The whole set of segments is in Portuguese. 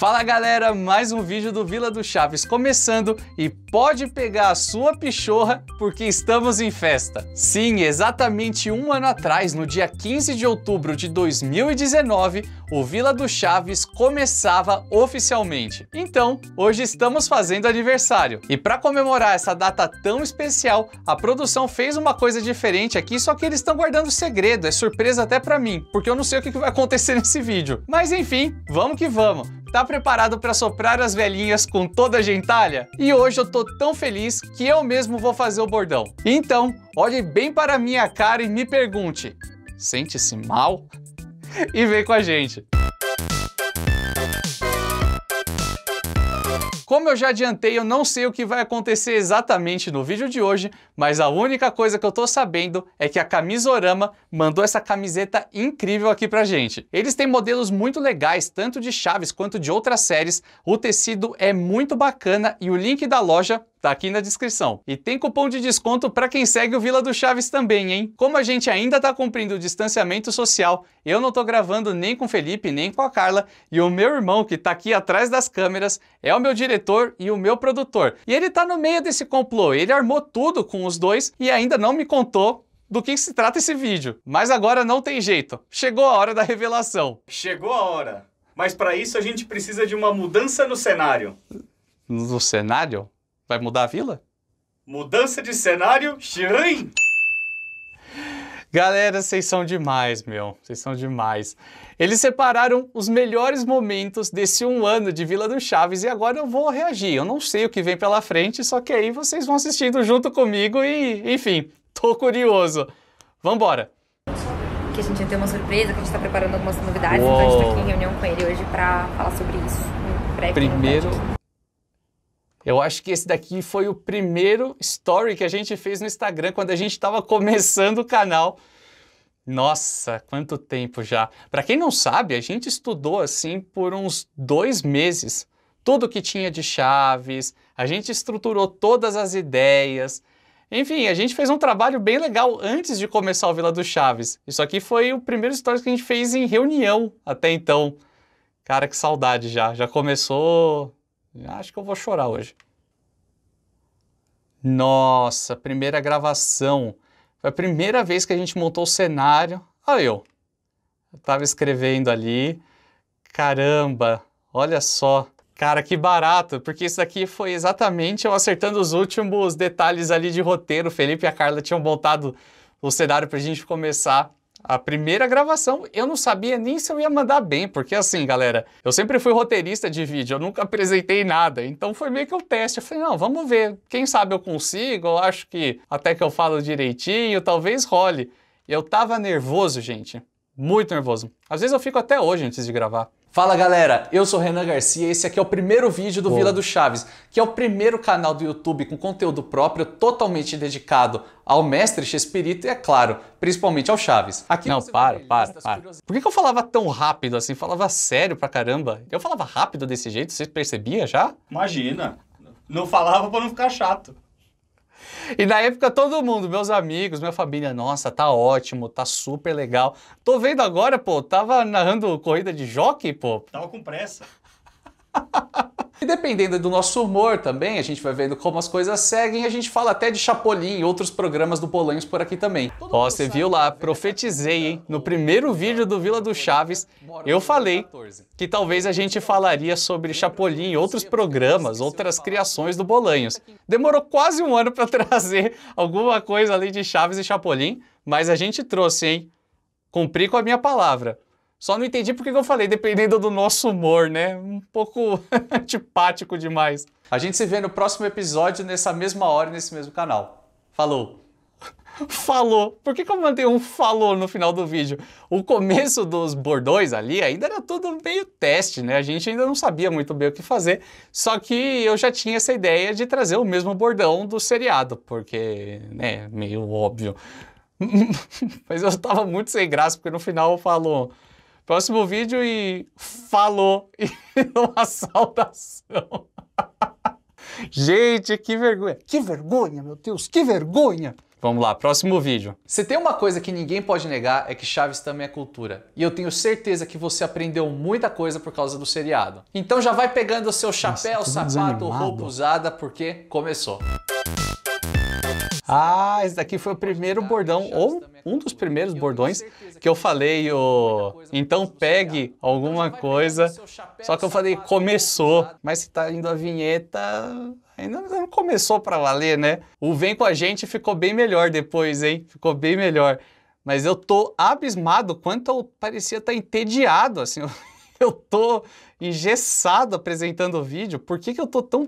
Fala galera, mais um vídeo do Vila do Chaves começando e pode pegar a sua pichorra porque estamos em festa. Sim, exatamente um ano atrás, no dia 15 de outubro de 2019, o Vila do Chaves começava oficialmente. Então, hoje estamos fazendo aniversário. E para comemorar essa data tão especial, a produção fez uma coisa diferente aqui, só que eles estão guardando segredo, é surpresa até para mim, porque eu não sei o que vai acontecer nesse vídeo. Mas enfim, vamos que vamos. Tá preparado para soprar as velhinhas com toda a gentalha? E hoje eu tô tão feliz que eu mesmo vou fazer o bordão. Então, olhe bem para minha cara e me pergunte: sente-se mal? e vem com a gente. Como eu já adiantei, eu não sei o que vai acontecer exatamente no vídeo de hoje, mas a única coisa que eu tô sabendo é que a Camisorama mandou essa camiseta incrível aqui pra gente. Eles têm modelos muito legais, tanto de chaves quanto de outras séries, o tecido é muito bacana e o link da loja tá aqui na descrição. E tem cupom de desconto para quem segue o Vila do Chaves também, hein? Como a gente ainda tá cumprindo o distanciamento social, eu não tô gravando nem com o Felipe, nem com a Carla, e o meu irmão, que tá aqui atrás das câmeras, é o meu diretor e o meu produtor. E ele tá no meio desse complô, ele armou tudo com os dois e ainda não me contou do que se trata esse vídeo. Mas agora não tem jeito. Chegou a hora da revelação. Chegou a hora. Mas para isso a gente precisa de uma mudança no cenário. No cenário? Vai mudar a vila? Mudança de cenário, Shirin! Galera, vocês são demais, meu. Vocês são demais. Eles separaram os melhores momentos desse um ano de Vila do Chaves e agora eu vou reagir. Eu não sei o que vem pela frente, só que aí vocês vão assistindo junto comigo e, enfim, tô curioso. Vambora! Que a gente ia ter uma surpresa, que a gente tá preparando algumas novidades, Uou. então a gente tá aqui em reunião com ele hoje pra falar sobre isso. Primeiro, eu acho que esse daqui foi o primeiro story que a gente fez no Instagram quando a gente estava começando o canal. Nossa, quanto tempo já! Para quem não sabe, a gente estudou assim por uns dois meses. Tudo que tinha de chaves, a gente estruturou todas as ideias. Enfim, a gente fez um trabalho bem legal antes de começar o Vila do Chaves. Isso aqui foi o primeiro story que a gente fez em reunião até então. Cara, que saudade já. Já começou Acho que eu vou chorar hoje. Nossa, primeira gravação. Foi a primeira vez que a gente montou o cenário. Olha eu. Eu tava escrevendo ali. Caramba, olha só. Cara, que barato, porque isso daqui foi exatamente eu acertando os últimos detalhes ali de roteiro. O Felipe e a Carla tinham montado o cenário para a gente começar. A primeira gravação, eu não sabia nem se eu ia mandar bem, porque assim, galera, eu sempre fui roteirista de vídeo, eu nunca apresentei nada, então foi meio que um teste. Eu falei, não, vamos ver, quem sabe eu consigo, eu acho que até que eu falo direitinho, talvez role. Eu tava nervoso, gente muito nervoso. Às vezes eu fico até hoje antes de gravar. Fala galera, eu sou Renan Garcia e esse aqui é o primeiro vídeo do Boa. Vila do Chaves, que é o primeiro canal do YouTube com conteúdo próprio totalmente dedicado ao mestre Chespirito e, é claro, principalmente ao Chaves. Aqui Não, para, para, para. Por que, que eu falava tão rápido assim? Falava sério pra caramba. Eu falava rápido desse jeito, você percebia já? Imagina. Não falava pra não ficar chato. E na época todo mundo, meus amigos, minha família, nossa, tá ótimo, tá super legal. Tô vendo agora, pô, tava narrando corrida de jockey, pô. Tava com pressa. E dependendo do nosso humor também, a gente vai vendo como as coisas seguem, a gente fala até de Chapolin e outros programas do Bolanhos por aqui também. Ó, oh, você viu lá, é profetizei, hein? No primeiro vídeo do Vila do Chaves, eu falei que talvez a gente falaria sobre Chapolin e outros programas, outras criações do Bolanhos. Demorou quase um ano para trazer alguma coisa ali de Chaves e Chapolin, mas a gente trouxe, hein? Cumpri com a minha palavra. Só não entendi porque eu falei, dependendo do nosso humor, né? Um pouco antipático demais. A gente se vê no próximo episódio, nessa mesma hora, nesse mesmo canal. Falou! Falou! Por que, que eu mandei um falou no final do vídeo? O começo dos bordões ali ainda era tudo meio teste, né? A gente ainda não sabia muito bem o que fazer, só que eu já tinha essa ideia de trazer o mesmo bordão do seriado, porque, né, meio óbvio. Mas eu estava muito sem graça, porque no final eu falo. Próximo vídeo e falou e uma saudação. Gente, que vergonha. Que vergonha, meu Deus, que vergonha. Vamos lá, próximo vídeo. Se tem uma coisa que ninguém pode negar é que Chaves também é cultura. E eu tenho certeza que você aprendeu muita coisa por causa do seriado. Então já vai pegando o seu chapéu, Nossa, sapato, desanimado. roupa usada, porque começou. Ah, esse daqui foi o primeiro bordão, ou um dos primeiros bordões que eu falei, o... então pegue alguma coisa. Só que eu falei, começou, mas se tá indo a vinheta, ainda não começou para valer, né? O Vem Com A Gente ficou bem melhor depois, hein? Ficou bem melhor. Mas eu tô abismado quanto eu parecia estar tá entediado, assim. Eu tô engessado apresentando o vídeo. Por que que eu tô tão,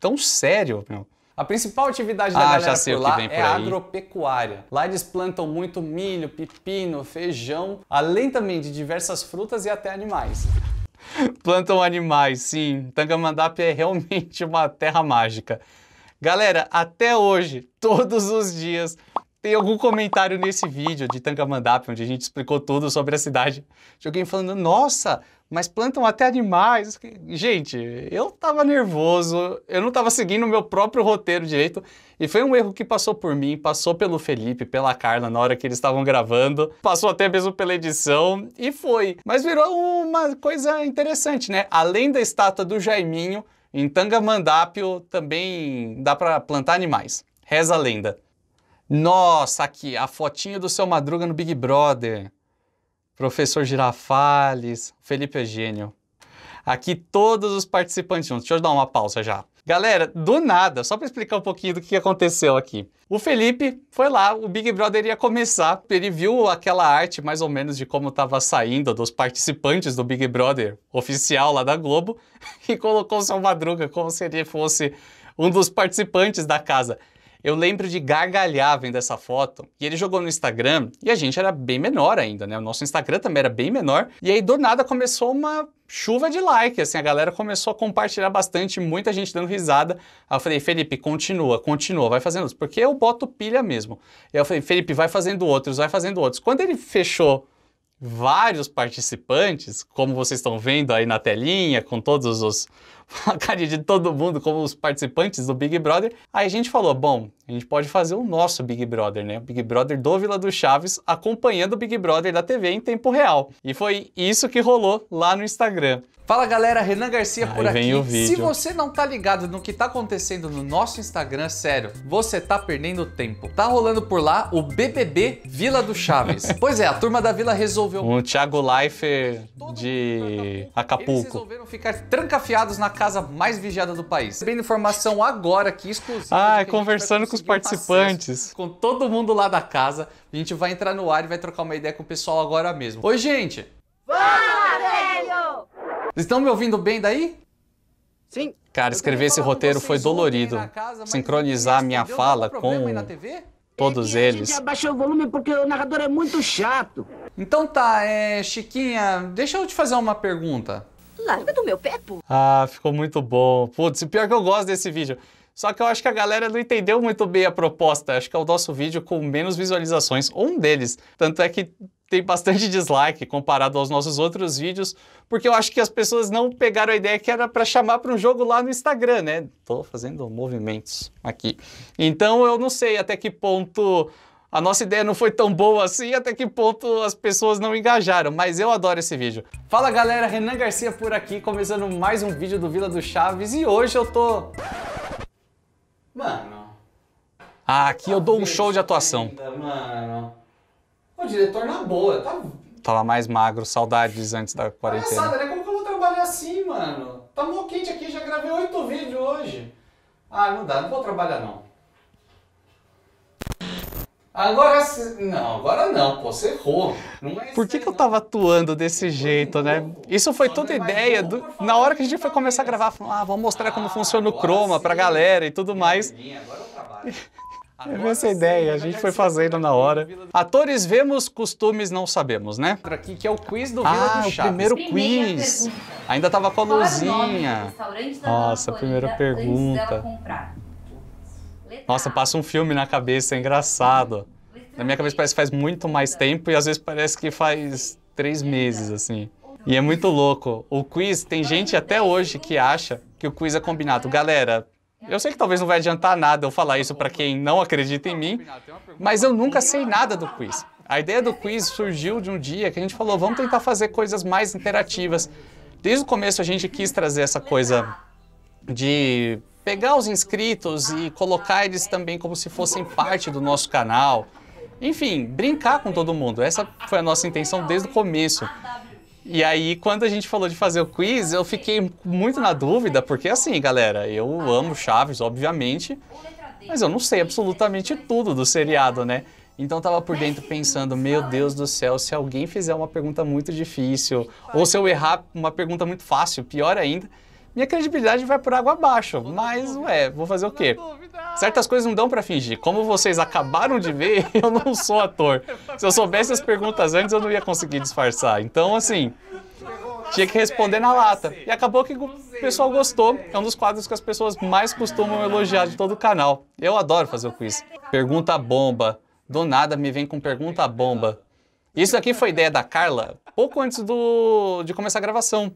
tão sério, meu? A principal atividade da ah, galera por lá é agropecuária. Lá eles plantam muito milho, pepino, feijão, além também de diversas frutas e até animais. plantam animais, sim. Tangamandap é realmente uma terra mágica. Galera, até hoje, todos os dias, tem algum comentário nesse vídeo de Tangamandap, onde a gente explicou tudo sobre a cidade, de alguém falando, nossa, mas plantam até animais. Gente, eu estava nervoso, eu não estava seguindo o meu próprio roteiro direito. E foi um erro que passou por mim, passou pelo Felipe, pela Carla na hora que eles estavam gravando, passou até mesmo pela edição e foi. Mas virou uma coisa interessante, né? Além da estátua do Jaiminho, em Tangamandápio também dá para plantar animais. Reza a lenda. Nossa, aqui, a fotinha do seu Madruga no Big Brother professor Girafales, Felipe Eugênio. Aqui todos os participantes juntos. Deixa eu dar uma pausa já. Galera, do nada, só para explicar um pouquinho do que aconteceu aqui. O Felipe foi lá, o Big Brother ia começar, ele viu aquela arte mais ou menos de como estava saindo dos participantes do Big Brother oficial lá da Globo e colocou o seu Madruga como se ele fosse um dos participantes da casa. Eu lembro de gargalhar vendo essa foto e ele jogou no Instagram e a gente era bem menor ainda, né? O nosso Instagram também era bem menor. E aí do nada começou uma chuva de like, assim, a galera começou a compartilhar bastante, muita gente dando risada. Aí eu falei, Felipe, continua, continua, vai fazendo outros, porque eu boto pilha mesmo. E eu falei, Felipe, vai fazendo outros, vai fazendo outros. Quando ele fechou vários participantes, como vocês estão vendo aí na telinha, com todos os, a cara de todo mundo como os participantes do Big Brother. Aí a gente falou, bom, a gente pode fazer o nosso Big Brother, né? O Big Brother do Vila do Chaves acompanhando o Big Brother da TV em tempo real. E foi isso que rolou lá no Instagram. Fala galera, Renan Garcia Aí por aqui. Se você não tá ligado no que tá acontecendo no nosso Instagram, sério, você tá perdendo tempo. Tá rolando por lá o BBB Vila do Chaves. pois é, a turma da Vila resolveu um Thiago Life de tá Acapulco. Eles resolveram ficar trancafiados na casa casa mais vigiada do país. Recebendo informação agora aqui, exclusiva. Ah, conversando com os participantes. com todo mundo lá da casa. A gente vai entrar no ar e vai trocar uma ideia com o pessoal agora mesmo. Oi, gente! Fala, velho! Vocês estão me ouvindo bem daí? Sim. Cara, escrever esse roteiro foi dolorido. Casa, Sincronizar minha fala com todos é eles. A gente abaixou o volume porque o narrador é muito chato. Então tá, é, Chiquinha, deixa eu te fazer uma pergunta. Larga do meu pé, pô. Ah, ficou muito bom. Putz, pior que eu gosto desse vídeo. Só que eu acho que a galera não entendeu muito bem a proposta. Acho que é o nosso vídeo com menos visualizações, ou um deles. Tanto é que tem bastante dislike comparado aos nossos outros vídeos, porque eu acho que as pessoas não pegaram a ideia que era para chamar para um jogo lá no Instagram, né? Tô fazendo movimentos aqui. Então eu não sei até que ponto a nossa ideia não foi tão boa assim, até que ponto as pessoas não engajaram, mas eu adoro esse vídeo. Fala galera, Renan Garcia por aqui, começando mais um vídeo do Vila do Chaves e hoje eu tô... Mano... Ah, aqui tá eu dou um show de atuação. Ainda, mano... O diretor na boa, tá... Tava mais magro, saudades antes da quarentena. Palhaçada, né? Como que eu vou trabalhar assim, mano? Tá mó quente aqui, já gravei oito vídeos hoje. Ah, não dá, não vou trabalhar não. Agora não, agora não, pô, você errou. É por que, que eu tava atuando desse jeito, né? Isso foi toda ideia do, na hora que a gente foi começar a gravar, falando, ah, vamos mostrar como ah, funciona o Chroma pra galera e tudo mais. É essa ideia, né? a gente foi fazendo na hora. Atores vemos, costumes não sabemos, né? Aqui que é o quiz do Vila ah, do Chaves. primeiro quiz. Ainda tava com a luzinha. Nossa, primeira pergunta. Legal. Nossa, passa um filme na cabeça, é engraçado. Na minha cabeça parece que faz muito mais tempo e às vezes parece que faz três meses, assim. E é muito louco. O quiz, tem gente até hoje que acha que o quiz é combinado. Galera, eu sei que talvez não vai adiantar nada eu falar isso para quem não acredita em mim, mas eu nunca sei nada do quiz. A ideia do quiz surgiu de um dia que a gente falou, vamos tentar fazer coisas mais interativas. Desde o começo a gente quis trazer essa coisa de pegar os inscritos e colocar eles também como se fossem parte do nosso canal. Enfim, brincar com todo mundo. Essa foi a nossa intenção desde o começo. E aí, quando a gente falou de fazer o quiz, eu fiquei muito na dúvida, porque assim, galera, eu amo Chaves, obviamente, mas eu não sei absolutamente tudo do seriado, né? Então tava por dentro pensando, meu Deus do céu, se alguém fizer uma pergunta muito difícil, ou se eu errar uma pergunta muito fácil, pior ainda, minha credibilidade vai por água abaixo. Vou mas, ué, vou fazer o quê? Certas coisas não dão para fingir. Como vocês acabaram de ver, eu não sou ator. Se eu soubesse as perguntas antes, eu não ia conseguir disfarçar. Então, assim, tinha que responder na lata. E acabou que o pessoal gostou. É um dos quadros que as pessoas mais costumam elogiar de todo o canal. Eu adoro fazer o quiz. Pergunta bomba. Do nada me vem com pergunta bomba. Isso aqui foi ideia da Carla pouco antes do, de começar a gravação.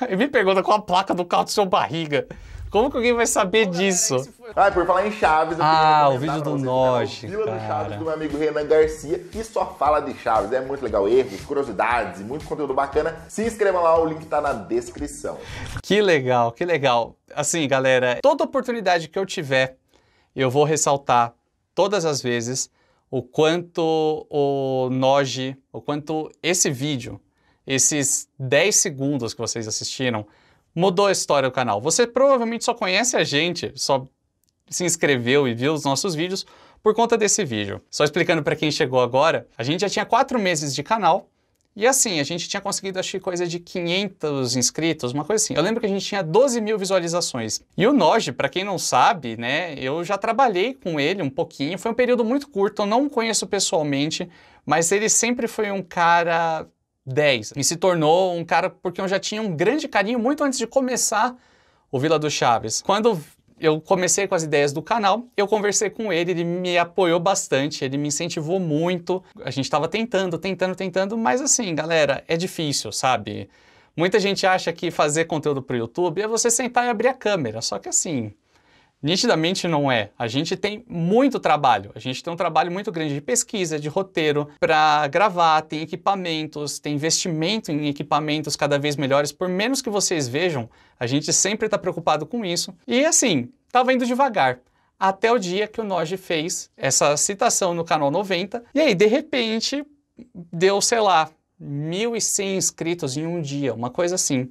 Aí me pergunta qual a placa do carro do seu barriga. Como que alguém vai saber disso? Galera, foi... Ah, por falar em Chaves, eu Ah, o vídeo do né? Noche, cara. do Chaves do meu amigo Renan Garcia, que só fala de Chaves. É muito legal, erros, curiosidades e muito conteúdo bacana. Se inscreva lá, o link tá na descrição. Que legal, que legal. Assim, galera, toda oportunidade que eu tiver, eu vou ressaltar todas as vezes o quanto o Noge, o quanto esse vídeo esses 10 segundos que vocês assistiram mudou a história do canal. Você provavelmente só conhece a gente, só se inscreveu e viu os nossos vídeos por conta desse vídeo. Só explicando para quem chegou agora, a gente já tinha 4 meses de canal e assim, a gente tinha conseguido acho coisa de 500 inscritos, uma coisa assim. Eu lembro que a gente tinha 12 mil visualizações. E o Noge, para quem não sabe, né, eu já trabalhei com ele um pouquinho, foi um período muito curto, eu não o conheço pessoalmente, mas ele sempre foi um cara 10 e se tornou um cara porque eu já tinha um grande carinho muito antes de começar o Vila do Chaves. Quando eu comecei com as ideias do canal, eu conversei com ele, ele me apoiou bastante, ele me incentivou muito. A gente estava tentando, tentando, tentando, mas assim, galera, é difícil, sabe? Muita gente acha que fazer conteúdo para o YouTube é você sentar e abrir a câmera, só que assim, Nitidamente não é. A gente tem muito trabalho. A gente tem um trabalho muito grande de pesquisa, de roteiro, para gravar, tem equipamentos, tem investimento em equipamentos cada vez melhores. Por menos que vocês vejam, a gente sempre está preocupado com isso. E assim, tá estava indo devagar. Até o dia que o Noge fez essa citação no canal 90. E aí, de repente, deu, sei lá, 1.100 inscritos em um dia, uma coisa assim.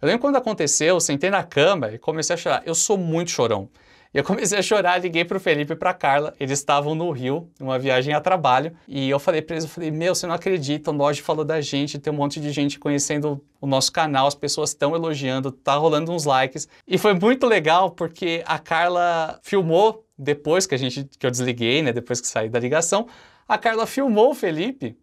Eu lembro quando aconteceu, eu sentei na cama e comecei a chorar. Eu sou muito chorão. E eu comecei a chorar, liguei para o Felipe e para Carla. Eles estavam no Rio, numa viagem a trabalho. E eu falei para eles, eu falei, meu, você não acredita, o Lodge falou da gente, tem um monte de gente conhecendo o nosso canal, as pessoas estão elogiando, tá rolando uns likes. E foi muito legal porque a Carla filmou depois que a gente que eu desliguei, né, depois que saí da ligação, a Carla filmou o Felipe.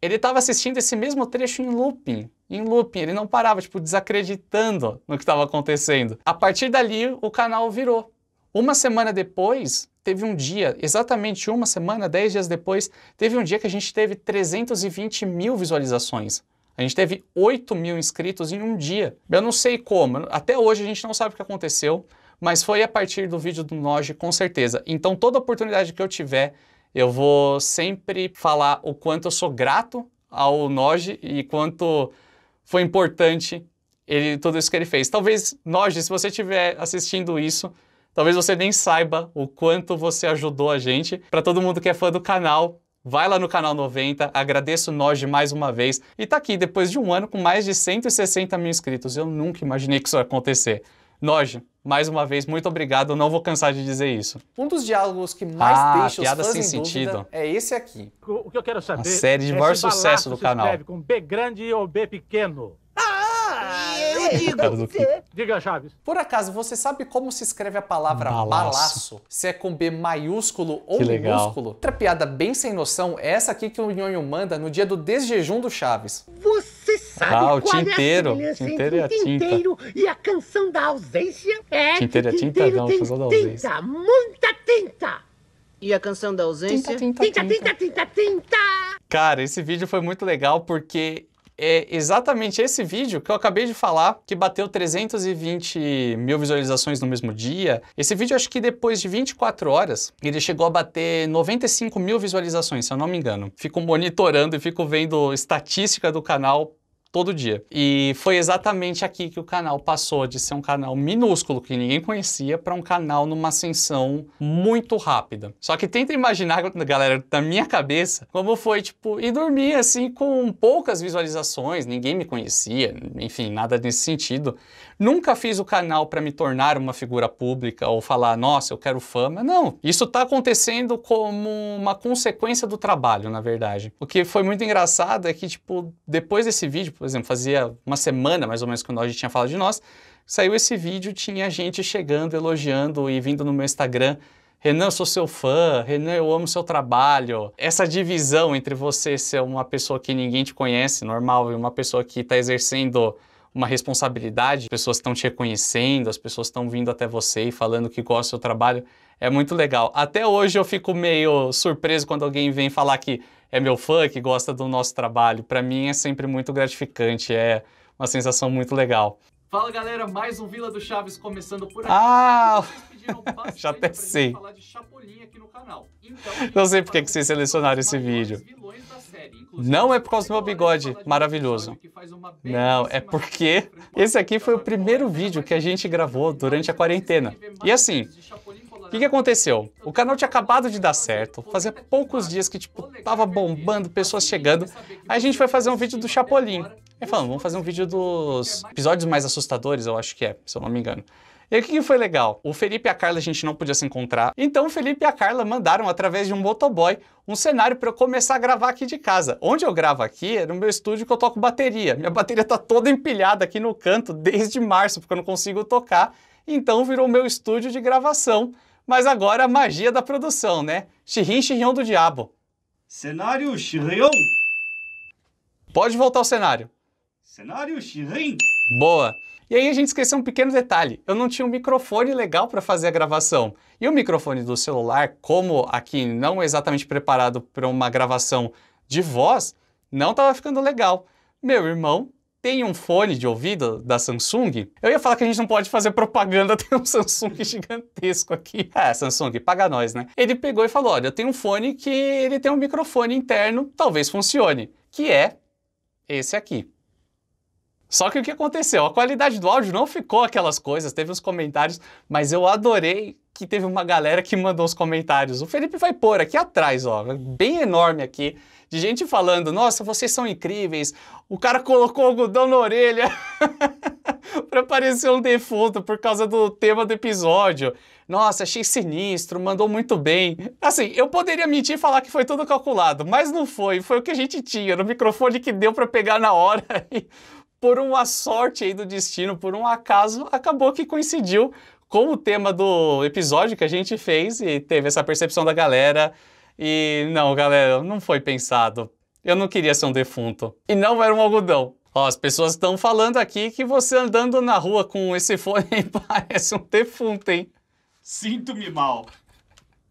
Ele estava assistindo esse mesmo trecho em looping, em looping, ele não parava, tipo, desacreditando no que estava acontecendo. A partir dali, o canal virou. Uma semana depois, teve um dia, exatamente uma semana, dez dias depois, teve um dia que a gente teve 320 mil visualizações. A gente teve 8 mil inscritos em um dia. Eu não sei como, até hoje a gente não sabe o que aconteceu, mas foi a partir do vídeo do Noge, com certeza. Então, toda oportunidade que eu tiver, eu vou sempre falar o quanto eu sou grato ao Noge e quanto foi importante ele, tudo isso que ele fez. Talvez, Noge, se você estiver assistindo isso, Talvez você nem saiba o quanto você ajudou a gente. Para todo mundo que é fã do canal, Vai lá no canal 90, agradeço nós de mais uma vez e tá aqui depois de um ano com mais de 160 mil inscritos. Eu nunca imaginei que isso ia acontecer. Noge, mais uma vez, muito obrigado, não vou cansar de dizer isso. Um dos diálogos que mais ah, deixa os piada fãs sem sentido. é esse aqui. O que eu quero saber a série de é maior sucesso do canal. Com B grande ou B pequeno eu digo. Diga, Chaves. Por acaso, você sabe como se escreve a palavra balaço? Se é com B maiúsculo ou que minúsculo? Outra piada bem sem noção é essa aqui que o Nhonho manda no dia do desjejum do Chaves. Você sabe ah, o qual tinteiro. é a semelhança tinteiro entre é tinteiro e a canção da ausência? É, tinteiro é tinta, não, tem da ausência. Tinta, muita tinta. E a canção da ausência? Tinta, tinta, tinta, tinta, tinta. tinta. tinta. Cara, esse vídeo foi muito legal porque é exatamente esse vídeo que eu acabei de falar, que bateu 320 mil visualizações no mesmo dia. Esse vídeo, acho que depois de 24 horas, ele chegou a bater 95 mil visualizações, se eu não me engano. Fico monitorando e fico vendo estatística do canal todo dia. E foi exatamente aqui que o canal passou de ser um canal minúsculo que ninguém conhecia para um canal numa ascensão muito rápida. Só que tenta imaginar, galera, na minha cabeça, como foi, tipo, e dormir assim com poucas visualizações, ninguém me conhecia, enfim, nada nesse sentido. Nunca fiz o canal para me tornar uma figura pública ou falar, nossa, eu quero fama. Não, isso está acontecendo como uma consequência do trabalho, na verdade. O que foi muito engraçado é que, tipo, depois desse vídeo, por exemplo, fazia uma semana mais ou menos quando o gente tinha falado de nós, saiu esse vídeo, tinha gente chegando, elogiando e vindo no meu Instagram. Renan, eu sou seu fã, Renan, eu amo seu trabalho. Essa divisão entre você ser uma pessoa que ninguém te conhece, normal, e uma pessoa que está exercendo uma responsabilidade, as pessoas estão te reconhecendo, as pessoas estão vindo até você e falando que gosta do seu trabalho. É muito legal. Até hoje eu fico meio surpreso quando alguém vem falar que é meu fã, que gosta do nosso trabalho. Para mim é sempre muito gratificante, é uma sensação muito legal. Fala galera, mais um Vila do Chaves começando por aqui. Ah! Já até sei. Falar de Chapolin aqui no canal. Então, Não sei porque que vocês selecionaram esse vídeo. Não é por causa do meu bigode maravilhoso. Não, é porque esse aqui foi o primeiro vídeo que a gente gravou durante a quarentena. E assim, o que, que, aconteceu? O canal tinha acabado de dar certo, fazia poucos dias que, tipo, tava bombando, pessoas assim, chegando. Aí a gente foi fazer um vídeo do Chapolin. Aí falando, vamos fazer um vídeo dos episódios mais assustadores, eu acho que é, se eu não me engano. E o que foi legal? O Felipe e a Carla a gente não podia se encontrar, então o Felipe e a Carla mandaram através de um motoboy um cenário para eu começar a gravar aqui de casa. Onde eu gravo aqui é no meu estúdio que eu toco bateria. Minha bateria tá toda empilhada aqui no canto desde março, porque eu não consigo tocar. Então virou meu estúdio de gravação. Mas agora a magia da produção, né? Xirrim, xirrião do diabo. Cenário xirrião. Pode voltar ao cenário. Cenário xirrim. Boa. E aí a gente esqueceu um pequeno detalhe: eu não tinha um microfone legal para fazer a gravação. E o microfone do celular, como aqui não é exatamente preparado para uma gravação de voz, não estava ficando legal. Meu irmão tem um fone de ouvido da Samsung, eu ia falar que a gente não pode fazer propaganda, tem um Samsung gigantesco aqui. Ah, Samsung, paga nós, né? Ele pegou e falou, olha, eu tenho um fone que ele tem um microfone interno, talvez funcione, que é esse aqui. Só que o que aconteceu? A qualidade do áudio não ficou aquelas coisas, teve os comentários, mas eu adorei que teve uma galera que mandou os comentários. O Felipe vai pôr aqui atrás, ó, bem enorme aqui, de gente falando: "Nossa, vocês são incríveis. O cara colocou algodão na orelha para parecer um defunto por causa do tema do episódio. Nossa, achei sinistro, mandou muito bem". Assim, eu poderia mentir e falar que foi tudo calculado, mas não foi, foi o que a gente tinha, no microfone que deu para pegar na hora. por uma sorte aí do destino, por um acaso, acabou que coincidiu com o tema do episódio que a gente fez e teve essa percepção da galera. E não, galera, não foi pensado. Eu não queria ser um defunto. E não era um algodão. Ó, as pessoas estão falando aqui que você andando na rua com esse fone parece um defunto, hein? Sinto-me mal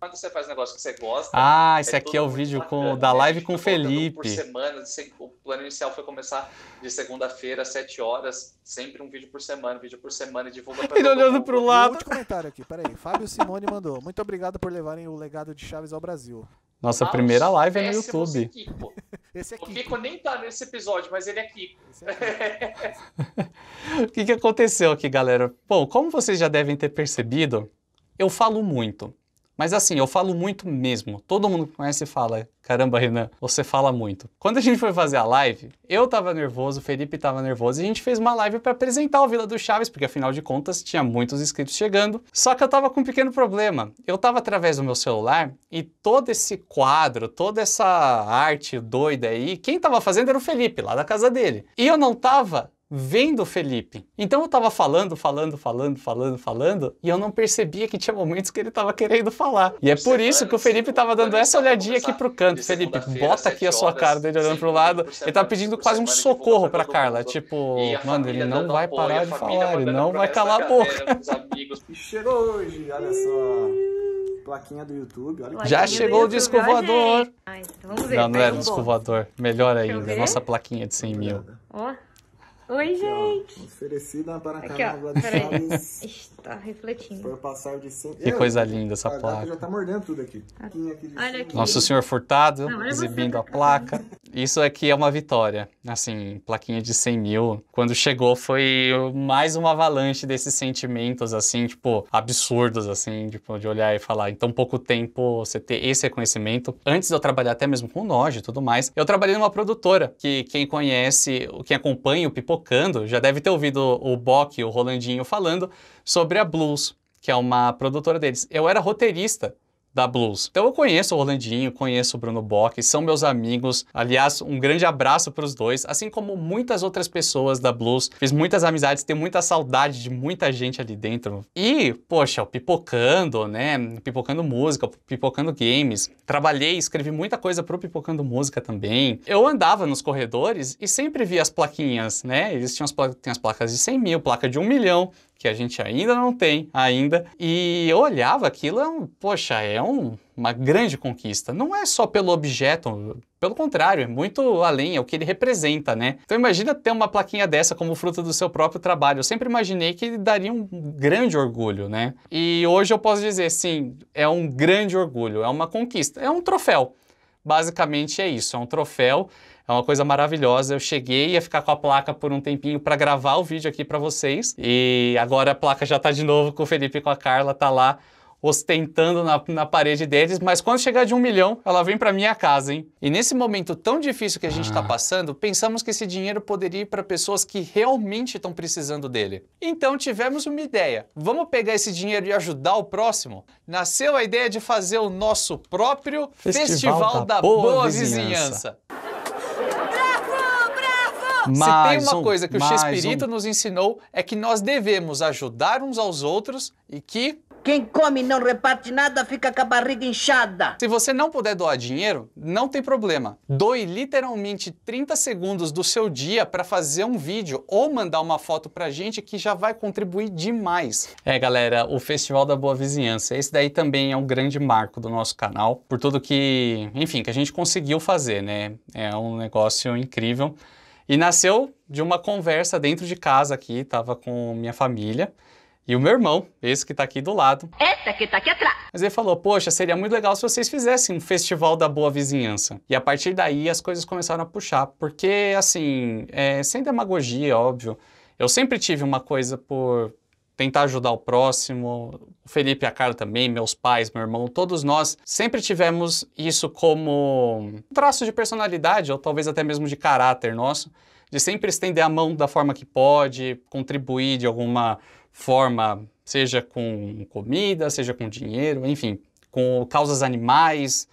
quando você faz um negócio que você gosta. Ah, esse é aqui é o vídeo com, da é, live com o Felipe. Por semana, o plano inicial foi começar de segunda-feira às 7 horas, sempre um vídeo por semana, vídeo por semana e divulga pra Ele olhando pro lado. outro comentário aqui, peraí. Fábio Simone mandou. Muito obrigado por levarem o legado de Chaves ao Brasil. Nossa ah, primeira live é no YouTube. Assim, Kiko. Esse é Kiko. O Kiko nem tá nesse episódio, mas ele é Kiko. É o que, que aconteceu aqui, galera? Bom, como vocês já devem ter percebido, eu falo muito. Mas assim, eu falo muito mesmo. Todo mundo que conhece fala: caramba, Renan, você fala muito. Quando a gente foi fazer a live, eu tava nervoso, o Felipe tava nervoso, e a gente fez uma live para apresentar o Vila do Chaves, porque afinal de contas tinha muitos inscritos chegando. Só que eu tava com um pequeno problema. Eu tava através do meu celular e todo esse quadro, toda essa arte doida aí, quem tava fazendo era o Felipe, lá da casa dele. E eu não tava vendo o Felipe. Então eu estava falando, falando, falando, falando, falando, e eu não percebia que tinha momentos que ele estava querendo falar. E é por isso que o Felipe estava dando essa olhadinha aqui pro canto. Felipe, bota aqui a sua cara dele olhando pro lado. Ele tava tá pedindo quase um socorro pra Carla. Tipo, mano, ele não vai parar de falar, ele não vai calar a boca. chegou hoje, olha só plaquinha do YouTube. Plaquinha já chegou o disco voador. Ai, então vamos ver. Não, não é era um disco voador. Melhor ainda, nossa plaquinha de 100 mil. Ó. Oh. Oi, gente! Ó, oferecida para a Carla Está refletindo. Por passar de 100... Que eu, coisa linda essa placa. Já está mordendo tudo aqui. aqui, ah, aqui é olha aqui. Nosso Senhor Furtado Não, exibindo a placa. Isso aqui é uma vitória. Assim, plaquinha de 100 mil. Quando chegou foi mais uma avalanche desses sentimentos, assim, tipo, absurdos, assim, tipo, de olhar e falar. Em tão pouco tempo você ter esse reconhecimento. Antes de eu trabalhar até mesmo com Noge e tudo mais, eu trabalhei numa produtora que quem conhece, quem acompanha o Pipo pipocando, já deve ter ouvido o Bock e o Rolandinho falando sobre a Blues, que é uma produtora deles. Eu era roteirista da Blues. Então eu conheço o Rolandinho, conheço o Bruno Bock, são meus amigos. Aliás, um grande abraço para os dois, assim como muitas outras pessoas da Blues. Fiz muitas amizades, tenho muita saudade de muita gente ali dentro. E, poxa, pipocando, né? Pipocando música, pipocando games. Trabalhei, escrevi muita coisa pro Pipocando Música também. Eu andava nos corredores e sempre via as plaquinhas, né? Eles tinham as, pla as placas de 100 mil, placa de 1 milhão que a gente ainda não tem ainda. E eu olhava aquilo, é poxa, é um, uma grande conquista. Não é só pelo objeto, pelo contrário, é muito além, é o que ele representa, né? Então imagina ter uma plaquinha dessa como fruto do seu próprio trabalho. Eu sempre imaginei que ele daria um grande orgulho, né? E hoje eu posso dizer, sim, é um grande orgulho, é uma conquista, é um troféu basicamente é isso, é um troféu, é uma coisa maravilhosa. Eu cheguei a ficar com a placa por um tempinho para gravar o vídeo aqui para vocês e agora a placa já está de novo com o Felipe e com a Carla, tá lá ostentando na, na parede deles, mas quando chegar de um milhão, ela vem para minha casa, hein? E nesse momento tão difícil que a gente está ah. passando, pensamos que esse dinheiro poderia ir para pessoas que realmente estão precisando dele. Então tivemos uma ideia. Vamos pegar esse dinheiro e ajudar o próximo? Nasceu a ideia de fazer o nosso próprio Festival, Festival da, da, Boa, Boa Vizinhança. Vizinhança. Mais Se tem uma um, coisa que o x um. nos ensinou é que nós devemos ajudar uns aos outros e que quem come e não reparte nada fica com a barriga inchada. Se você não puder doar dinheiro, não tem problema. Doe literalmente 30 segundos do seu dia para fazer um vídeo ou mandar uma foto pra gente que já vai contribuir demais. É, galera, o Festival da Boa Vizinhança, esse daí também é um grande marco do nosso canal, por tudo que, enfim, que a gente conseguiu fazer, né? É um negócio incrível. E nasceu de uma conversa dentro de casa aqui, tava com minha família. E o meu irmão, esse que tá aqui do lado. Essa que tá aqui atrás. Mas ele falou: Poxa, seria muito legal se vocês fizessem um festival da boa vizinhança. E a partir daí as coisas começaram a puxar. Porque, assim, é, sem demagogia, óbvio, eu sempre tive uma coisa por tentar ajudar o próximo. O Felipe e a Carla também, meus pais, meu irmão, todos nós sempre tivemos isso como um traço de personalidade, ou talvez até mesmo de caráter nosso, de sempre estender a mão da forma que pode, contribuir de alguma forma, seja com comida, seja com dinheiro, enfim, com causas animais,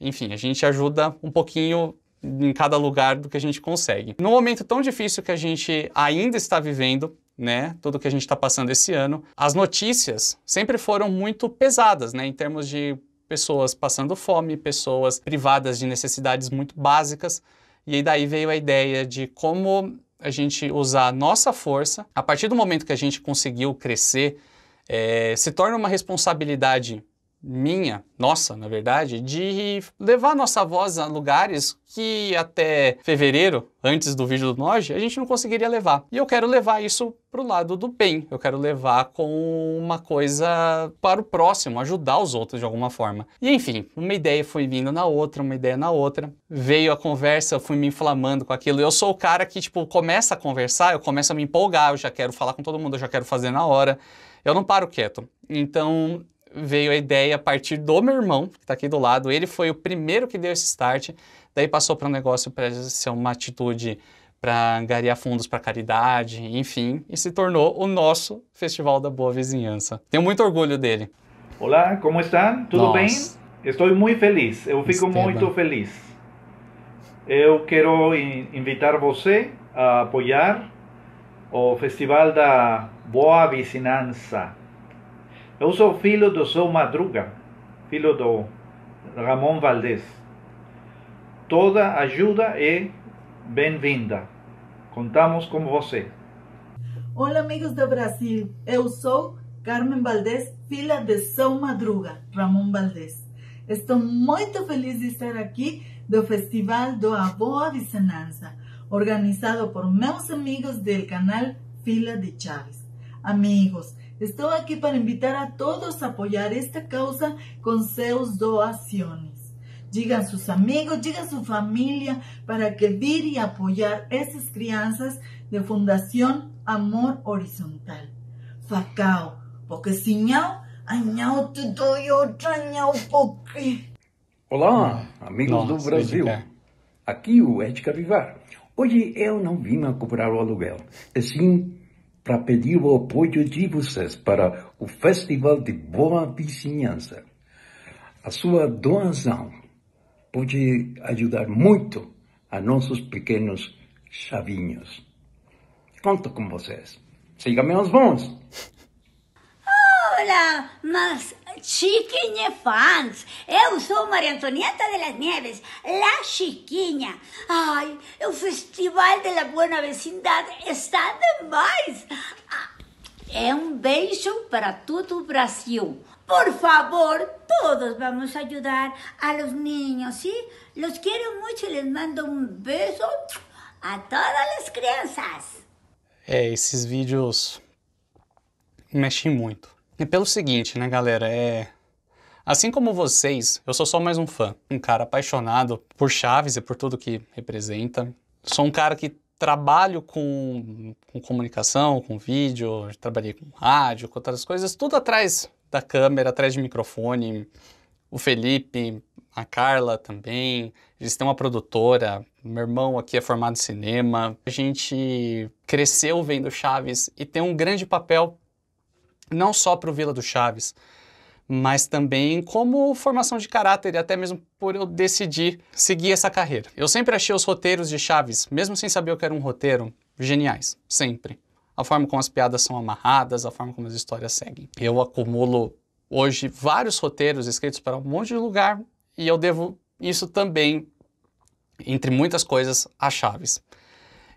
enfim, a gente ajuda um pouquinho em cada lugar do que a gente consegue. No momento tão difícil que a gente ainda está vivendo, né, tudo que a gente está passando esse ano, as notícias sempre foram muito pesadas, né, em termos de pessoas passando fome, pessoas privadas de necessidades muito básicas. E aí daí veio a ideia de como a gente usar a nossa força, a partir do momento que a gente conseguiu crescer, é, se torna uma responsabilidade minha, nossa, na verdade, de levar nossa voz a lugares que até fevereiro, antes do vídeo do Noj, a gente não conseguiria levar. E eu quero levar isso para o lado do bem, eu quero levar com uma coisa para o próximo, ajudar os outros de alguma forma. E enfim, uma ideia foi vindo na outra, uma ideia na outra, veio a conversa, eu fui me inflamando com aquilo. Eu sou o cara que, tipo, começa a conversar, eu começo a me empolgar, eu já quero falar com todo mundo, eu já quero fazer na hora, eu não paro quieto. Então, veio a ideia a partir do meu irmão, que está aqui do lado. Ele foi o primeiro que deu esse start. Daí passou para um negócio para ser uma atitude para angariar fundos para caridade, enfim, e se tornou o nosso Festival da Boa Vizinhança. Tenho muito orgulho dele. Olá, como estão? Tudo Nossa. bem? Estou muito feliz. Eu fico Esteban. muito feliz. Eu quero invitar você a apoiar o Festival da Boa Vizinhança eu sou filho do seu Madruga, filho do Ramon Valdez. Toda ajuda é bem-vinda. Contamos com você. Olá, amigos do Brasil. Eu sou Carmen Valdez, filha de São Madruga, Ramon Valdez. Estou muito feliz de estar aqui do Festival do Aboa Vicenança, organizado por meus amigos do canal Fila de Chaves. Amigos, Estou aqui para invitar a todos a apoiar esta causa com seus doações. Diga a seus amigos, diga a sua família para que vir e apoiar essas crianças de Fundação Amor Horizontal. Facao, porque sinal, anhau te dou outra anhau porque. Olá, amigos Nossa, do Brasil. Aqui o Ética Vivar. Hoje eu não vim a cobrar o aluguel, sim para pedir o apoio de vocês para o Festival de Boa Vizinhança. A sua doação pode ajudar muito a nossos pequenos chavinhos. Conto com vocês. Sigam meus bons! Olá, mas Chiquinha Fans. Eu sou Maria Antonieta de las Nieves, la Chiquinha. Ai, el Festival de la buena vecindad está demais. Ah, es un beijo para todo o Brasil. Por favor, todos vamos a ayudar a los niños, ¿sí? Los quiero mucho y les mando un beso a todas las crianças. É, esses vídeos mexem muito. E pelo seguinte, né, galera, é Assim como vocês, eu sou só mais um fã, um cara apaixonado por Chaves e por tudo que representa. Sou um cara que trabalho com, com comunicação, com vídeo, trabalhei com rádio, com outras coisas, tudo atrás da câmera, atrás de microfone. O Felipe, a Carla também, eles têm uma produtora, meu irmão aqui é formado em cinema. A gente cresceu vendo Chaves e tem um grande papel não só para o Vila do Chaves, mas também como formação de caráter e até mesmo por eu decidir seguir essa carreira. Eu sempre achei os roteiros de Chaves, mesmo sem saber o que era um roteiro, geniais, sempre. A forma como as piadas são amarradas, a forma como as histórias seguem. Eu acumulo hoje vários roteiros escritos para um monte de lugar e eu devo isso também, entre muitas coisas, a Chaves.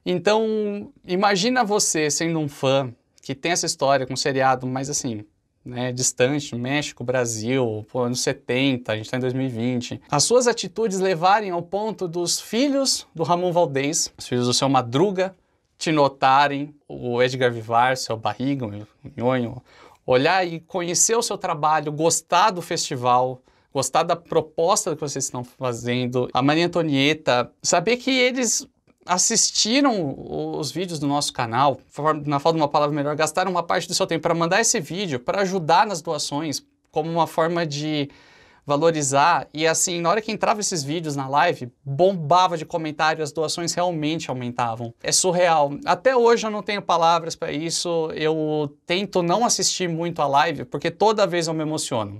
Então, imagina você sendo um fã que tem essa história com seriado, mas assim, né, distante, México, Brasil, pô, anos 70, a gente está em 2020. As suas atitudes levarem ao ponto dos filhos do Ramon Valdez, os filhos do seu Madruga, te notarem, o Edgar Vivar, seu Barriga, o Nhonho, olhar e conhecer o seu trabalho, gostar do festival, gostar da proposta que vocês estão fazendo, a Maria Antonieta, saber que eles assistiram os vídeos do nosso canal, na falta de uma palavra melhor, gastaram uma parte do seu tempo para mandar esse vídeo, para ajudar nas doações, como uma forma de valorizar. E assim, na hora que entrava esses vídeos na live, bombava de comentário, as doações realmente aumentavam. É surreal. Até hoje eu não tenho palavras para isso. Eu tento não assistir muito a live, porque toda vez eu me emociono.